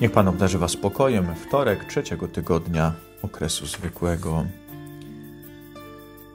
Niech Pan obdarzy Was spokojem wtorek trzeciego tygodnia okresu zwykłego.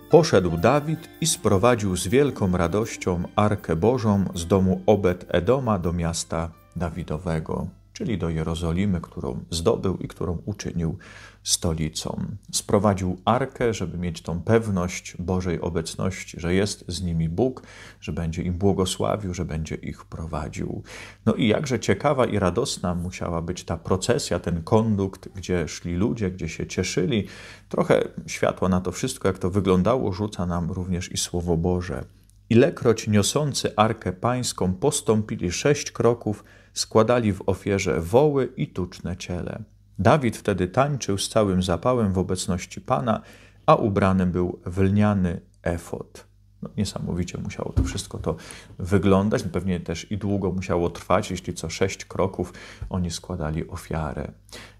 Poszedł Dawid i sprowadził z wielką radością Arkę Bożą z domu Obed Edoma do miasta Dawidowego czyli do Jerozolimy, którą zdobył i którą uczynił stolicą. Sprowadził arkę, żeby mieć tą pewność Bożej obecności, że jest z nimi Bóg, że będzie im błogosławił, że będzie ich prowadził. No i jakże ciekawa i radosna musiała być ta procesja, ten kondukt, gdzie szli ludzie, gdzie się cieszyli. Trochę światła na to wszystko, jak to wyglądało, rzuca nam również i Słowo Boże. Ilekroć niosący arkę pańską postąpili sześć kroków, składali w ofierze woły i tuczne ciele. Dawid wtedy tańczył z całym zapałem w obecności Pana, a ubrany był w lniany efot. No, niesamowicie musiało to wszystko to wyglądać. No, pewnie też i długo musiało trwać, jeśli co sześć kroków oni składali ofiarę.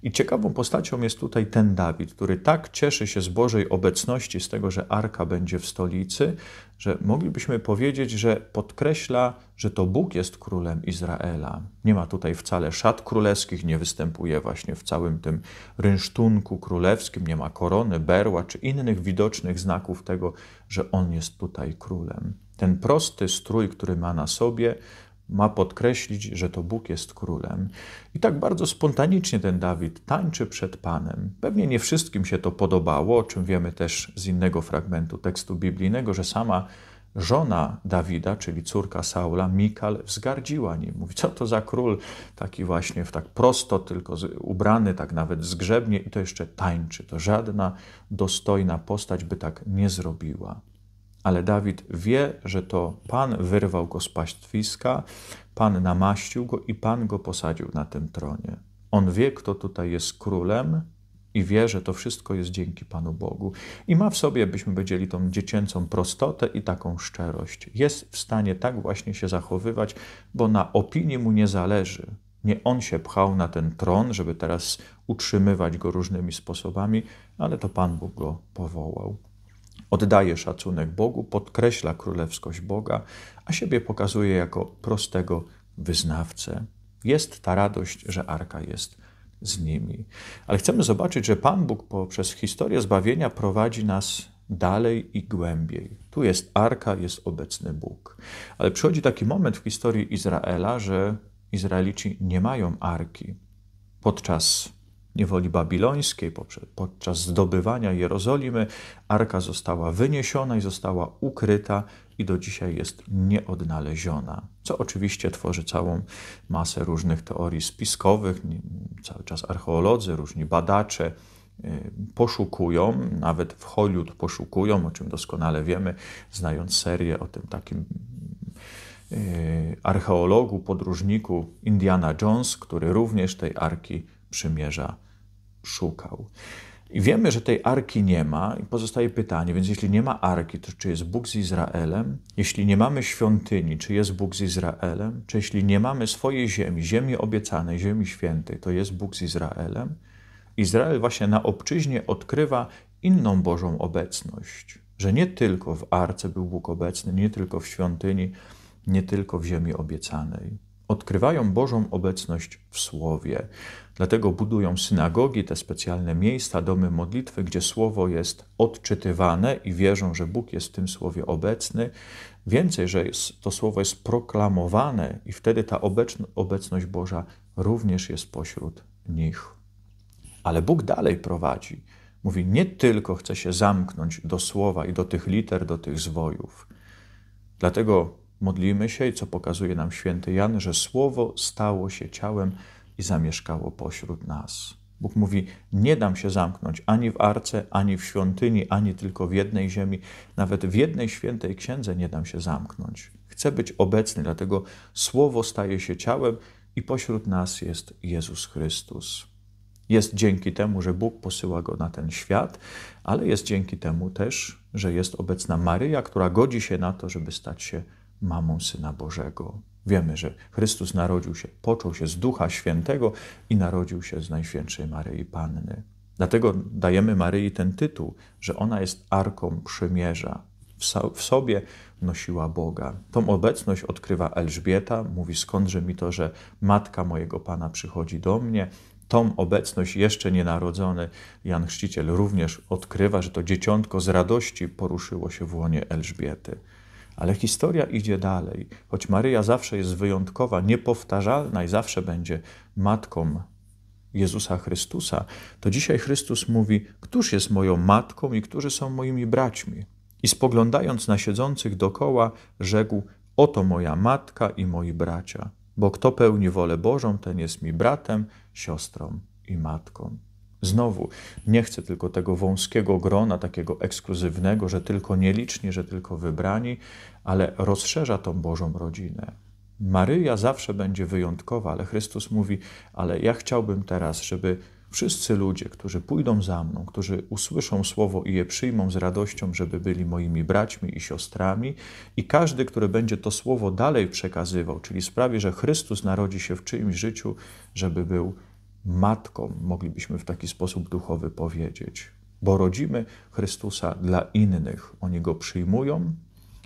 I ciekawą postacią jest tutaj ten Dawid, który tak cieszy się z Bożej obecności, z tego, że arka będzie w stolicy, że moglibyśmy powiedzieć, że podkreśla że to Bóg jest królem Izraela. Nie ma tutaj wcale szat królewskich, nie występuje właśnie w całym tym rynsztunku królewskim, nie ma korony, berła czy innych widocznych znaków tego, że on jest tutaj królem. Ten prosty strój, który ma na sobie, ma podkreślić, że to Bóg jest królem. I tak bardzo spontanicznie ten Dawid tańczy przed Panem. Pewnie nie wszystkim się to podobało, o czym wiemy też z innego fragmentu tekstu biblijnego, że sama żona Dawida, czyli córka Saula, Mikal, wzgardziła nim. Mówi, co to za król, taki właśnie w tak prosto, tylko ubrany, tak nawet zgrzebnie i to jeszcze tańczy. To żadna dostojna postać by tak nie zrobiła. Ale Dawid wie, że to Pan wyrwał go z pastwiska, Pan namaścił go i Pan go posadził na tym tronie. On wie, kto tutaj jest królem, i wie, że to wszystko jest dzięki Panu Bogu. I ma w sobie, byśmy powiedzieli, tą dziecięcą prostotę i taką szczerość. Jest w stanie tak właśnie się zachowywać, bo na opinii mu nie zależy. Nie on się pchał na ten tron, żeby teraz utrzymywać go różnymi sposobami, ale to Pan Bóg go powołał. Oddaje szacunek Bogu, podkreśla królewskość Boga, a siebie pokazuje jako prostego wyznawcę. Jest ta radość, że arka jest z nimi. Ale chcemy zobaczyć, że Pan Bóg poprzez historię zbawienia prowadzi nas dalej i głębiej. Tu jest arka, jest obecny Bóg. Ale przychodzi taki moment w historii Izraela, że Izraelici nie mają arki. Podczas niewoli babilońskiej, podczas zdobywania Jerozolimy, arka została wyniesiona i została ukryta i do dzisiaj jest nieodnaleziona, co oczywiście tworzy całą masę różnych teorii spiskowych. Cały czas archeolodzy, różni badacze y, poszukują, nawet w Hollywood poszukują, o czym doskonale wiemy, znając serię o tym takim y, archeologu, podróżniku Indiana Jones, który również tej arki przymierza szukał. I wiemy, że tej arki nie ma, i pozostaje pytanie, więc jeśli nie ma arki, to czy jest Bóg z Izraelem? Jeśli nie mamy świątyni, czy jest Bóg z Izraelem? Czy jeśli nie mamy swojej ziemi, ziemi obiecanej, ziemi świętej, to jest Bóg z Izraelem? Izrael właśnie na obczyźnie odkrywa inną Bożą obecność, że nie tylko w arce był Bóg obecny, nie tylko w świątyni, nie tylko w ziemi obiecanej odkrywają Bożą obecność w Słowie. Dlatego budują synagogi, te specjalne miejsca, domy modlitwy, gdzie Słowo jest odczytywane i wierzą, że Bóg jest w tym Słowie obecny. Więcej, że jest, to Słowo jest proklamowane i wtedy ta obecność Boża również jest pośród nich. Ale Bóg dalej prowadzi. Mówi, nie tylko chce się zamknąć do Słowa i do tych liter, do tych zwojów. Dlatego Modlimy się i co pokazuje nam święty Jan, że Słowo stało się ciałem i zamieszkało pośród nas. Bóg mówi: Nie dam się zamknąć ani w arce, ani w świątyni, ani tylko w jednej ziemi, nawet w jednej świętej księdze nie dam się zamknąć. Chcę być obecny, dlatego Słowo staje się ciałem i pośród nas jest Jezus Chrystus. Jest dzięki temu, że Bóg posyła go na ten świat, ale jest dzięki temu też, że jest obecna Maryja, która godzi się na to, żeby stać się mamą Syna Bożego. Wiemy, że Chrystus narodził się, począł się z Ducha Świętego i narodził się z Najświętszej Maryi Panny. Dlatego dajemy Maryi ten tytuł, że ona jest arką przymierza. W sobie nosiła Boga. Tą obecność odkrywa Elżbieta, mówi skądże mi to, że matka mojego Pana przychodzi do mnie. Tą obecność jeszcze nienarodzony Jan Chrzciciel również odkrywa, że to dzieciątko z radości poruszyło się w łonie Elżbiety. Ale historia idzie dalej. Choć Maryja zawsze jest wyjątkowa, niepowtarzalna i zawsze będzie matką Jezusa Chrystusa, to dzisiaj Chrystus mówi: Któż jest moją matką i którzy są moimi braćmi? I spoglądając na siedzących dokoła, rzekł: Oto moja matka i moi bracia, bo kto pełni wolę Bożą, ten jest mi bratem, siostrą i matką. Znowu, nie chcę tylko tego wąskiego grona, takiego ekskluzywnego, że tylko nieliczni, że tylko wybrani, ale rozszerza tą Bożą rodzinę. Maryja zawsze będzie wyjątkowa, ale Chrystus mówi: Ale ja chciałbym teraz, żeby wszyscy ludzie, którzy pójdą za mną, którzy usłyszą słowo i je przyjmą z radością, żeby byli moimi braćmi i siostrami, i każdy, który będzie to słowo dalej przekazywał, czyli sprawi, że Chrystus narodzi się w czyimś życiu, żeby był matką, moglibyśmy w taki sposób duchowy powiedzieć, bo rodzimy Chrystusa dla innych. Oni go przyjmują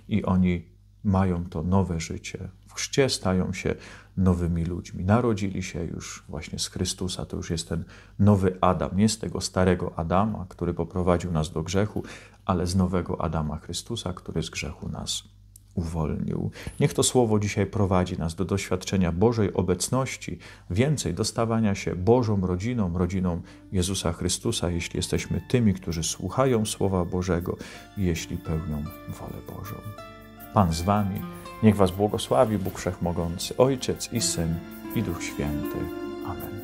i oni mają to nowe życie. W chrzcie stają się nowymi ludźmi. Narodzili się już właśnie z Chrystusa, to już jest ten nowy Adam, nie z tego starego Adama, który poprowadził nas do grzechu, ale z nowego Adama Chrystusa, który z grzechu nas uwolnił. Niech to słowo dzisiaj prowadzi nas do doświadczenia Bożej obecności, więcej dostawania się Bożą rodziną, rodziną Jezusa Chrystusa, jeśli jesteśmy tymi, którzy słuchają Słowa Bożego i jeśli pełnią wolę Bożą. Pan z Wami, niech Was błogosławi Bóg Wszechmogący, Ojciec i Syn i Duch Święty. Amen.